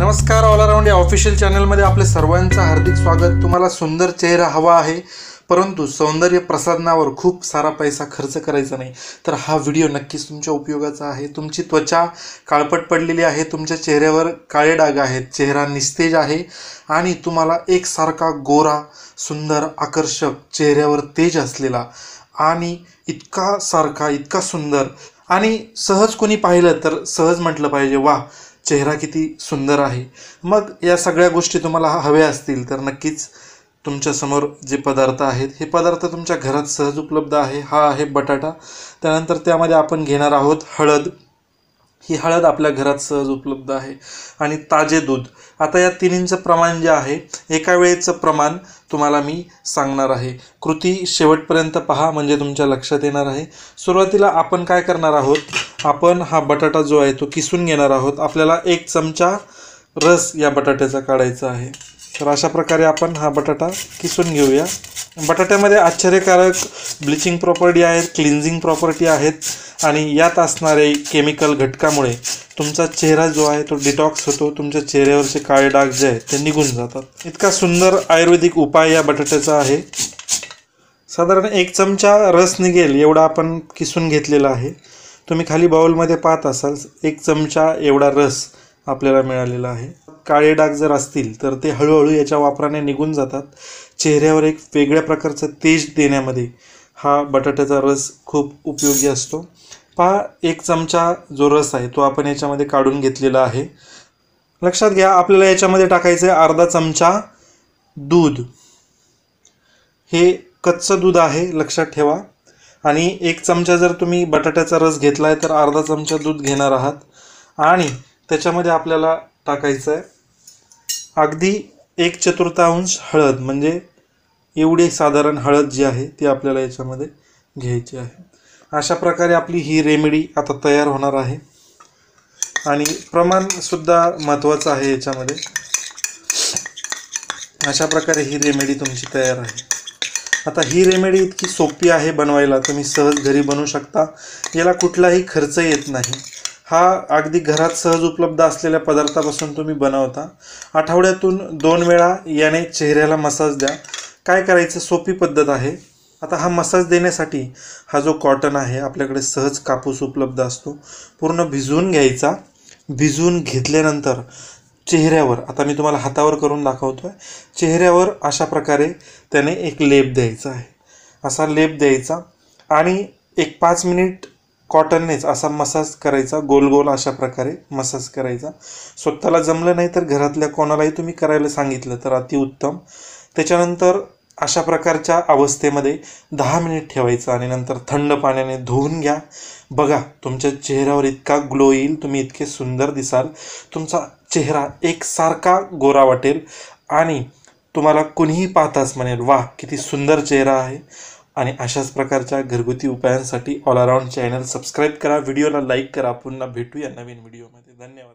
नमस्कार all around या official चॅनलमध्ये आपले सर्वांचं हार्दिक स्वागत तुम्हाला सुंदर चेहरा हवा आहे परंतु सौंदर्य प्रसाधनावर खूप सारा पैसा खर्च करायचा नाही तर हा व्हिडिओ नक्कीच तुमच्या उपयोगाचा आहे तुमची त्वचा काळपट पडलेली आहे तुमच्या चेहऱ्यावर काळे डाग आहेत चेहरा निस्तेज आहे आणि तुम्हाला एकसारखा गोरा सुंदर आकर्षक चेहऱ्यावर तेज असलेला आणि इतका सारखा इतका सुंदर आणि सहज कोणी पाहिलं तर सहज म्हटलं पाहिजे वा चेहरा किती सुंदर आहे मग या सगळ्या गोष्टी तुम्हाला हव्या असतील तर नक्कीच तुमच्यासमोर जे पदार्थ आहेत हे पदार्थ तुमच्या घरात सहज उपलब्ध आहे हा आहे बटाटा त्यानंतर त्यामध्ये आपण घेणार आहोत हळद ही हळद आपल्या घरात सहज उपलब्ध आहे आणि ताजे दूध आता या तिन्हींचं प्रमाण जे आहे एका वेळेचं प्रमाण तुम्हाला मी सांगणार आहे कृती शेवटपर्यंत पहा म्हणजे तुमच्या लक्षात येणार आहे सुरुवातीला आपण काय करणार आहोत आपण हा बटाटा जो आहे तो किसून घेणार आहोत आपल्याला एक चमचा रस या बटाट्याचा काढायचा आहे तर अशा प्रकारे आपण हा बटाटा किसून घेऊया बटाट्यामध्ये आश्चर्यकारक ब्लिचिंग प्रॉपर्टी आहेत क्लिन्झिंग प्रॉपर्टी आहेत आणि यात असणारे केमिकल घटकामुळे तुमचा चेहरा जो आहे तो डिटॉक्स होतो तुमच्या चेहऱ्यावरचे काळे डाग जे आहेत ते निघून जातात इतका सुंदर आयुर्वेदिक उपाय या बटाट्याचा आहे साधारण एक चमचा रस निघेल एवढा आपण किसून घेतलेला आहे तुम्ही खाली बाउलमध्ये पाहत असाल एक चमचा एवढा रस आपल्याला मिळालेला आहे काळे डाग जर असतील तर ते हळूहळू याच्या वापराने निघून जातात चेहऱ्यावर एक वेगळ्या प्रकारचं तेज देण्यामध्ये हा बटाट्याचा रस खूप उपयोगी असतो पहा एक चमचा जो रस आहे तो आपण याच्यामध्ये काढून घेतलेला आहे लक्षात घ्या आपल्याला याच्यामध्ये टाकायचं आहे अर्धा चमचा दूध हे कच्चं दूध आहे लक्षात ठेवा आणि एक चमचा जर तुम्ही बटाट्याचा रस घेतला आहे तर अर्धा चमचा दूध घेणार आहात आणि त्याच्यामध्ये आपल्याला टाकायचं आहे अगदी एक चतुर्थांश हळद म्हणजे एवढी साधारण हळद जी आहे ती आपल्याला याच्यामध्ये घ्यायची आहे अशा प्रकारे आपली ही रेमेडी आता तयार होणार आहे आणि प्रमाणसुद्धा महत्त्वाचं आहे याच्यामध्ये अशा प्रकारे ही रेमेडी तुमची तयार आहे आता ही रेमेडी इतकी सोपी आहे बनवायला तुम्ही सहज घरी बनवू शकता याला कुठलाही खर्च येत नाही हा अगदी घरात सहज उपलब्ध असलेल्या पदार्थापासून तुम्ही बनवता आठवड्यातून दोन वेळा याने चेहऱ्याला मसाज द्या काय करायचं सोपी पद्धत आहे आता हा मसाज देण्यासाठी हा जो कॉटन आहे आपल्याकडे सहज कापूस उपलब्ध असतो पूर्ण भिजवून घ्यायचा भिजवून घेतल्यानंतर चेहऱ्यावर आता मी तुम्हाला हातावर करून दाखवतो आहे चेहऱ्यावर अशा प्रकारे त्याने एक लेप द्यायचा आहे असा लेप द्यायचा आणि एक पाच मिनिट कॉटननेच असा मसाज करायचा गोल गोल अशा प्रकारे मसाज करायचा स्वतःला जमलं नाही तर घरातल्या कोणालाही तुम्ही करायला सांगितलं तर अतिउत्तम त्याच्यानंतर अशा प्रकारच्या अवस्थेमध्ये दहा मिनिट ठेवायचं आणि नंतर थंड पाण्याने धुवून घ्या बघा तुमच्या चेहऱ्यावर इतका ग्लो येईल तुम्ही इतके सुंदर दिसाल तुमचा चेहरा एकसारखा गोरा वाटेल आणि तुम्हाला कुणीही पाहताच म्हणेल वा किती सुंदर चेहरा आहे आणि अशाच प्रकारच्या घरगुती उपायांसाठी ऑल अराउंड चॅनल सबस्क्राईब करा व्हिडिओला लाईक करा पुन्हा भेटूया नवीन व्हिडिओमध्ये धन्यवाद